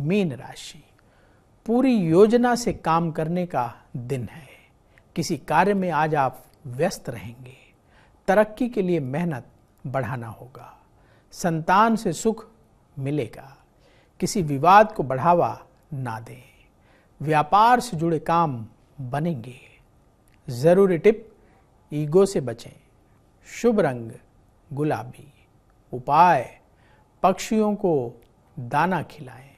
mean राशि पूरी योजना से काम करने का दिन है किसी कार्य में आज आप व्यस्त रहेंगे तरक्की के लिए मेहनत बढ़ाना होगा संतान से सुख मिलेगा किसी विवाद को बढ़ावा ना दें व्यापार से जुड़े काम बनेंगे जरूरी टिप ईगो से बचें शुभ रंग गुलाबी उपाय पक्षियों को दाना खिलाएं